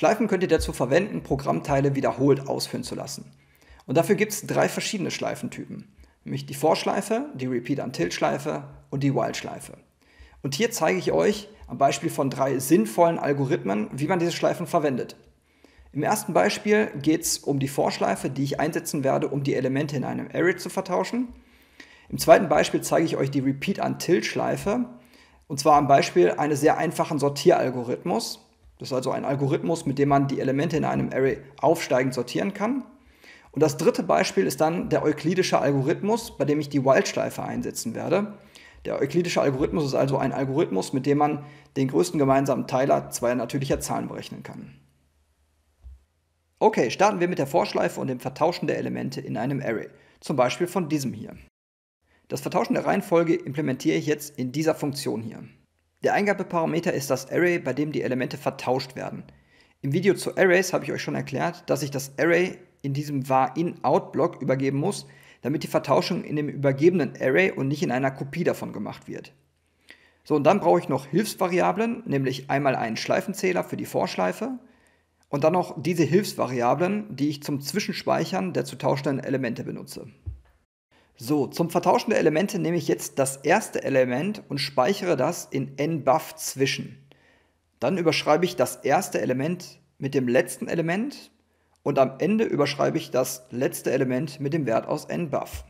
Schleifen könnt ihr dazu verwenden, Programmteile wiederholt ausführen zu lassen. Und dafür gibt es drei verschiedene Schleifentypen, nämlich die Vorschleife, die Repeat-Until-Schleife und die While-Schleife. Und hier zeige ich euch am Beispiel von drei sinnvollen Algorithmen, wie man diese Schleifen verwendet. Im ersten Beispiel geht es um die Vorschleife, die ich einsetzen werde, um die Elemente in einem Array zu vertauschen. Im zweiten Beispiel zeige ich euch die Repeat-Until-Schleife, und zwar am Beispiel eines sehr einfachen Sortieralgorithmus, das ist also ein Algorithmus, mit dem man die Elemente in einem Array aufsteigend sortieren kann. Und das dritte Beispiel ist dann der euklidische Algorithmus, bei dem ich die Wildschleife einsetzen werde. Der euklidische Algorithmus ist also ein Algorithmus, mit dem man den größten gemeinsamen Teiler zweier natürlicher Zahlen berechnen kann. Okay, starten wir mit der Vorschleife und dem Vertauschen der Elemente in einem Array, zum Beispiel von diesem hier. Das Vertauschen der Reihenfolge implementiere ich jetzt in dieser Funktion hier. Der Eingabeparameter ist das Array, bei dem die Elemente vertauscht werden. Im Video zu Arrays habe ich euch schon erklärt, dass ich das Array in diesem var-in-out-Block übergeben muss, damit die Vertauschung in dem übergebenen Array und nicht in einer Kopie davon gemacht wird. So, und dann brauche ich noch Hilfsvariablen, nämlich einmal einen Schleifenzähler für die Vorschleife und dann noch diese Hilfsvariablen, die ich zum Zwischenspeichern der zu tauschenden Elemente benutze. So, zum Vertauschen der Elemente nehme ich jetzt das erste Element und speichere das in nbuff zwischen. Dann überschreibe ich das erste Element mit dem letzten Element und am Ende überschreibe ich das letzte Element mit dem Wert aus nbuff.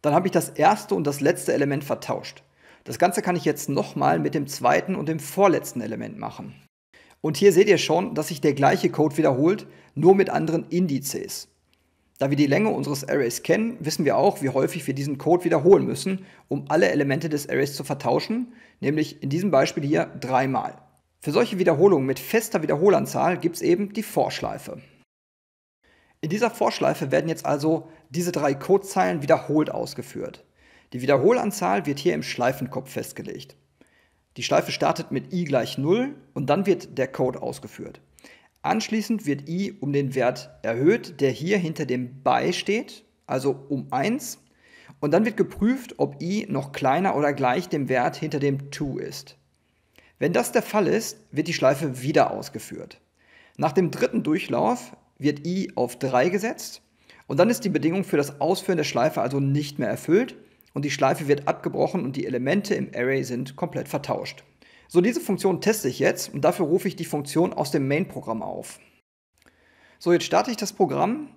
Dann habe ich das erste und das letzte Element vertauscht. Das Ganze kann ich jetzt nochmal mit dem zweiten und dem vorletzten Element machen. Und hier seht ihr schon, dass sich der gleiche Code wiederholt, nur mit anderen Indizes. Da wir die Länge unseres Arrays kennen, wissen wir auch, wie häufig wir diesen Code wiederholen müssen, um alle Elemente des Arrays zu vertauschen, nämlich in diesem Beispiel hier dreimal. Für solche Wiederholungen mit fester Wiederholanzahl gibt es eben die Vorschleife. In dieser Vorschleife werden jetzt also diese drei Codezeilen wiederholt ausgeführt. Die Wiederholanzahl wird hier im Schleifenkopf festgelegt. Die Schleife startet mit i gleich 0 und dann wird der Code ausgeführt. Anschließend wird i um den Wert erhöht, der hier hinter dem bei steht, also um 1. Und dann wird geprüft, ob i noch kleiner oder gleich dem Wert hinter dem to ist. Wenn das der Fall ist, wird die Schleife wieder ausgeführt. Nach dem dritten Durchlauf wird i auf 3 gesetzt und dann ist die Bedingung für das Ausführen der Schleife also nicht mehr erfüllt und die Schleife wird abgebrochen und die Elemente im Array sind komplett vertauscht. So, diese Funktion teste ich jetzt und dafür rufe ich die Funktion aus dem Main-Programm auf. So, jetzt starte ich das Programm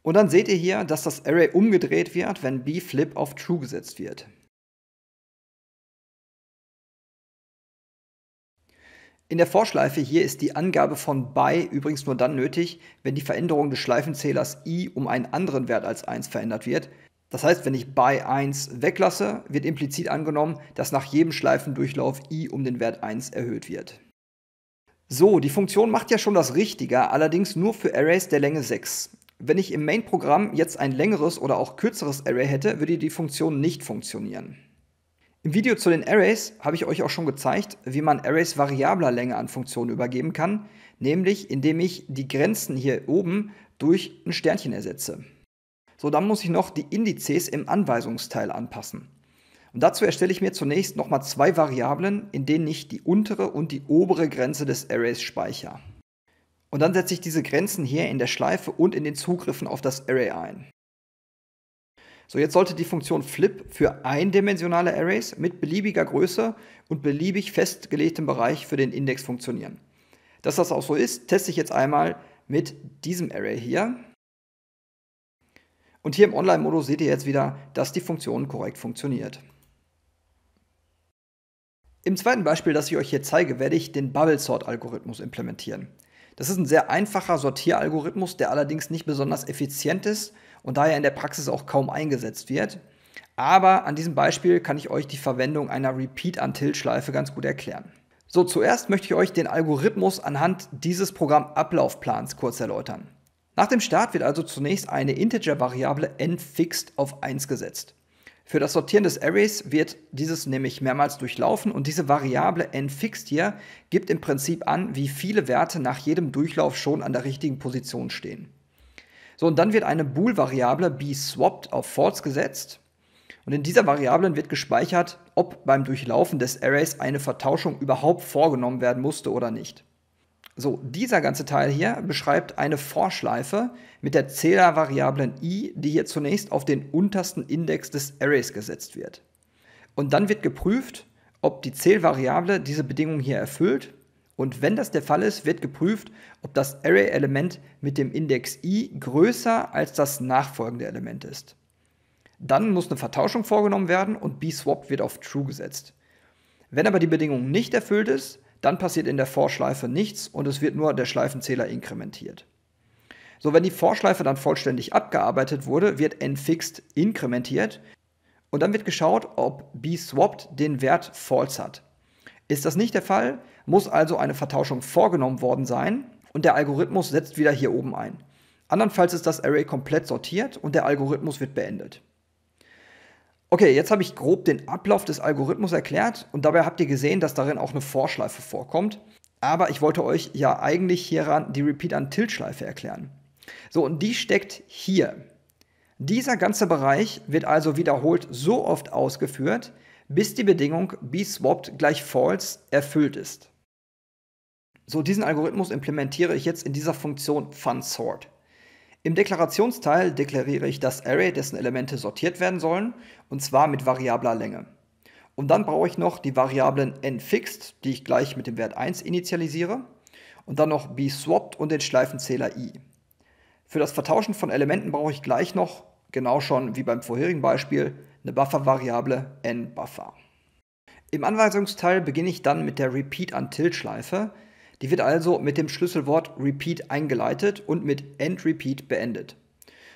und dann seht ihr hier, dass das Array umgedreht wird, wenn bflip auf true gesetzt wird. In der Vorschleife hier ist die Angabe von by übrigens nur dann nötig, wenn die Veränderung des Schleifenzählers i um einen anderen Wert als 1 verändert wird, das heißt, wenn ich bei 1 weglasse, wird implizit angenommen, dass nach jedem Schleifendurchlauf i um den Wert 1 erhöht wird. So, die Funktion macht ja schon das Richtige, allerdings nur für Arrays der Länge 6. Wenn ich im Main-Programm jetzt ein längeres oder auch kürzeres Array hätte, würde die Funktion nicht funktionieren. Im Video zu den Arrays habe ich euch auch schon gezeigt, wie man Arrays variabler Länge an Funktionen übergeben kann, nämlich indem ich die Grenzen hier oben durch ein Sternchen ersetze. So, dann muss ich noch die Indizes im Anweisungsteil anpassen. Und dazu erstelle ich mir zunächst nochmal zwei Variablen, in denen ich die untere und die obere Grenze des Arrays speichere. Und dann setze ich diese Grenzen hier in der Schleife und in den Zugriffen auf das Array ein. So, jetzt sollte die Funktion flip für eindimensionale Arrays mit beliebiger Größe und beliebig festgelegtem Bereich für den Index funktionieren. Dass das auch so ist, teste ich jetzt einmal mit diesem Array hier. Und hier im Online-Modus seht ihr jetzt wieder, dass die Funktion korrekt funktioniert. Im zweiten Beispiel, das ich euch hier zeige, werde ich den Bubble Sort Algorithmus implementieren. Das ist ein sehr einfacher Sortieralgorithmus, der allerdings nicht besonders effizient ist und daher in der Praxis auch kaum eingesetzt wird. Aber an diesem Beispiel kann ich euch die Verwendung einer Repeat-Until-Schleife ganz gut erklären. So, zuerst möchte ich euch den Algorithmus anhand dieses Programm-Ablaufplans kurz erläutern. Nach dem Start wird also zunächst eine Integer-Variable nfixed auf 1 gesetzt. Für das Sortieren des Arrays wird dieses nämlich mehrmals durchlaufen und diese Variable nfixed hier gibt im Prinzip an, wie viele Werte nach jedem Durchlauf schon an der richtigen Position stehen. So, und dann wird eine Bool-Variable bswapped auf false gesetzt und in dieser Variable wird gespeichert, ob beim Durchlaufen des Arrays eine Vertauschung überhaupt vorgenommen werden musste oder nicht. So, dieser ganze Teil hier beschreibt eine Vorschleife mit der Zählervariablen i, die hier zunächst auf den untersten Index des Arrays gesetzt wird. Und dann wird geprüft, ob die Zählvariable diese Bedingung hier erfüllt. Und wenn das der Fall ist, wird geprüft, ob das Array-Element mit dem Index i größer als das nachfolgende Element ist. Dann muss eine Vertauschung vorgenommen werden und bswap wird auf true gesetzt. Wenn aber die Bedingung nicht erfüllt ist, dann passiert in der Vorschleife nichts und es wird nur der Schleifenzähler inkrementiert. So, wenn die Vorschleife dann vollständig abgearbeitet wurde, wird nfixed inkrementiert und dann wird geschaut, ob bswapped den Wert false hat. Ist das nicht der Fall, muss also eine Vertauschung vorgenommen worden sein und der Algorithmus setzt wieder hier oben ein. Andernfalls ist das Array komplett sortiert und der Algorithmus wird beendet. Okay, jetzt habe ich grob den Ablauf des Algorithmus erklärt und dabei habt ihr gesehen, dass darin auch eine Vorschleife vorkommt. Aber ich wollte euch ja eigentlich hieran die Repeat-Until-Schleife erklären. So, und die steckt hier. Dieser ganze Bereich wird also wiederholt so oft ausgeführt, bis die Bedingung bswapped gleich false erfüllt ist. So, diesen Algorithmus implementiere ich jetzt in dieser Funktion funSort. Im Deklarationsteil deklariere ich das Array, dessen Elemente sortiert werden sollen, und zwar mit variabler Länge. Und dann brauche ich noch die Variablen nFixed, die ich gleich mit dem Wert 1 initialisiere, und dann noch bSwapped und den Schleifenzähler i. Für das Vertauschen von Elementen brauche ich gleich noch, genau schon wie beim vorherigen Beispiel, eine Buffer-Variable nBuffer. Im Anweisungsteil beginne ich dann mit der Repeat-Until-Schleife, die wird also mit dem Schlüsselwort repeat eingeleitet und mit end repeat beendet.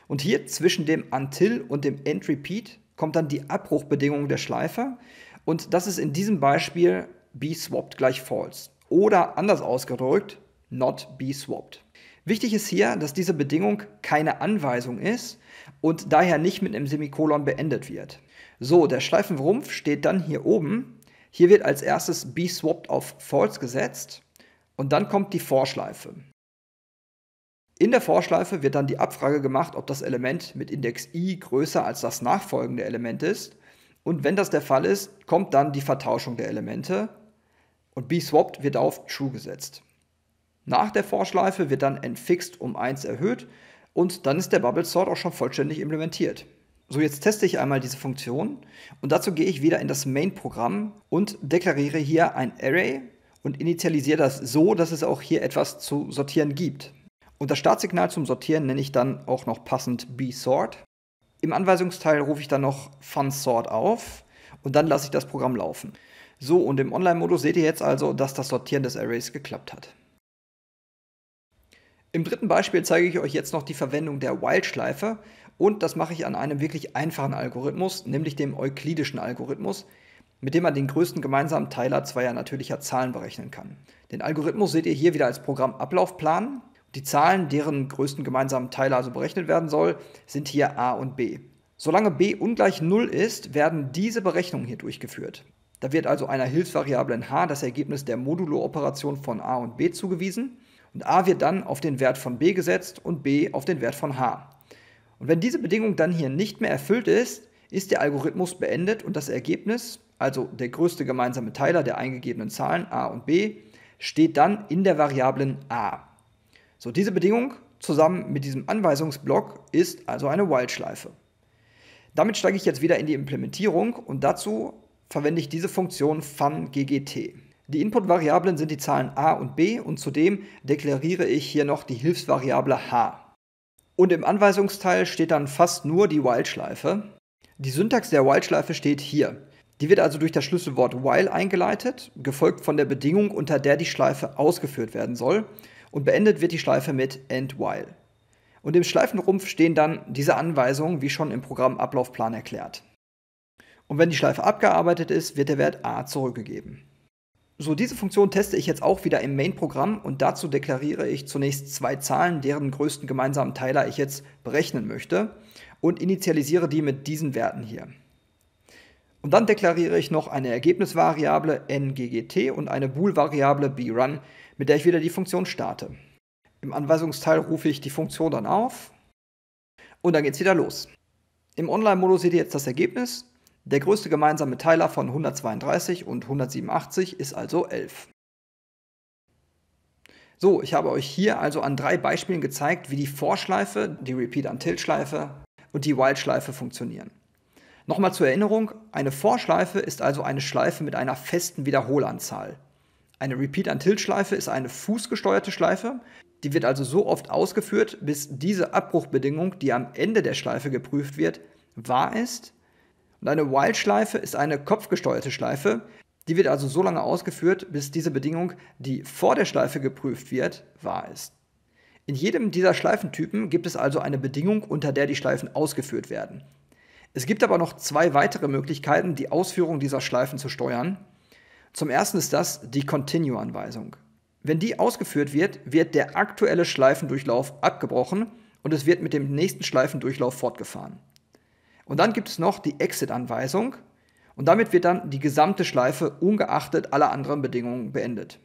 Und hier zwischen dem until und dem end repeat kommt dann die Abbruchbedingung der Schleife und das ist in diesem Beispiel be swapped gleich false oder anders ausgedrückt not be swapped. Wichtig ist hier, dass diese Bedingung keine Anweisung ist und daher nicht mit einem Semikolon beendet wird. So, der Schleifenrumpf steht dann hier oben. Hier wird als erstes be swapped auf false gesetzt und dann kommt die Vorschleife. In der Vorschleife wird dann die Abfrage gemacht, ob das Element mit Index i größer als das nachfolgende Element ist. Und wenn das der Fall ist, kommt dann die Vertauschung der Elemente und bswapped wird auf true gesetzt. Nach der Vorschleife wird dann nfixed um 1 erhöht und dann ist der Bubble Sort auch schon vollständig implementiert. So, jetzt teste ich einmal diese Funktion und dazu gehe ich wieder in das Main-Programm und deklariere hier ein Array und initialisiere das so, dass es auch hier etwas zu sortieren gibt. Und das Startsignal zum Sortieren nenne ich dann auch noch passend bsort. Im Anweisungsteil rufe ich dann noch funsort auf und dann lasse ich das Programm laufen. So, und im Online-Modus seht ihr jetzt also, dass das Sortieren des Arrays geklappt hat. Im dritten Beispiel zeige ich euch jetzt noch die Verwendung der While-Schleife und das mache ich an einem wirklich einfachen Algorithmus, nämlich dem euklidischen Algorithmus, mit dem man den größten gemeinsamen Teiler zweier natürlicher Zahlen berechnen kann. Den Algorithmus seht ihr hier wieder als Programmablaufplan. Die Zahlen, deren größten gemeinsamen Teiler also berechnet werden soll, sind hier a und b. Solange b ungleich 0 ist, werden diese Berechnungen hier durchgeführt. Da wird also einer Hilfsvariable in h das Ergebnis der Modulo-Operation von a und b zugewiesen und a wird dann auf den Wert von b gesetzt und b auf den Wert von h. Und wenn diese Bedingung dann hier nicht mehr erfüllt ist, ist der Algorithmus beendet und das Ergebnis, also der größte gemeinsame Teiler der eingegebenen Zahlen a und b, steht dann in der Variablen a. So, diese Bedingung zusammen mit diesem Anweisungsblock ist also eine Wildschleife. Damit steige ich jetzt wieder in die Implementierung und dazu verwende ich diese Funktion funGGT. Die Input-Variablen sind die Zahlen a und b und zudem deklariere ich hier noch die Hilfsvariable h. Und im Anweisungsteil steht dann fast nur die Wildschleife. Die Syntax der Wildschleife steht hier. Die wird also durch das Schlüsselwort while eingeleitet, gefolgt von der Bedingung, unter der die Schleife ausgeführt werden soll, und beendet wird die Schleife mit end while. Und im Schleifenrumpf stehen dann diese Anweisungen, wie schon im Programmablaufplan erklärt. Und wenn die Schleife abgearbeitet ist, wird der Wert a zurückgegeben. So, diese Funktion teste ich jetzt auch wieder im Main-Programm und dazu deklariere ich zunächst zwei Zahlen, deren größten gemeinsamen Teiler ich jetzt berechnen möchte und initialisiere die mit diesen Werten hier. Und dann deklariere ich noch eine Ergebnisvariable nggt und eine boolvariable brun, mit der ich wieder die Funktion starte. Im Anweisungsteil rufe ich die Funktion dann auf und dann geht's wieder los. Im Online-Modus seht ihr jetzt das Ergebnis. Der größte gemeinsame Teiler von 132 und 187 ist also 11. So, ich habe euch hier also an drei Beispielen gezeigt, wie die Vorschleife, die Repeat-Until-Schleife und die While-Schleife funktionieren. Nochmal zur Erinnerung, eine Vorschleife ist also eine Schleife mit einer festen Wiederholanzahl. Eine Repeat-Until-Schleife ist eine fußgesteuerte Schleife, die wird also so oft ausgeführt, bis diese Abbruchbedingung, die am Ende der Schleife geprüft wird, wahr ist. Und eine While-Schleife ist eine kopfgesteuerte Schleife, die wird also so lange ausgeführt, bis diese Bedingung, die vor der Schleife geprüft wird, wahr ist. In jedem dieser Schleifentypen gibt es also eine Bedingung, unter der die Schleifen ausgeführt werden. Es gibt aber noch zwei weitere Möglichkeiten, die Ausführung dieser Schleifen zu steuern. Zum ersten ist das die Continue-Anweisung. Wenn die ausgeführt wird, wird der aktuelle Schleifendurchlauf abgebrochen und es wird mit dem nächsten Schleifendurchlauf fortgefahren. Und dann gibt es noch die Exit-Anweisung und damit wird dann die gesamte Schleife ungeachtet aller anderen Bedingungen beendet.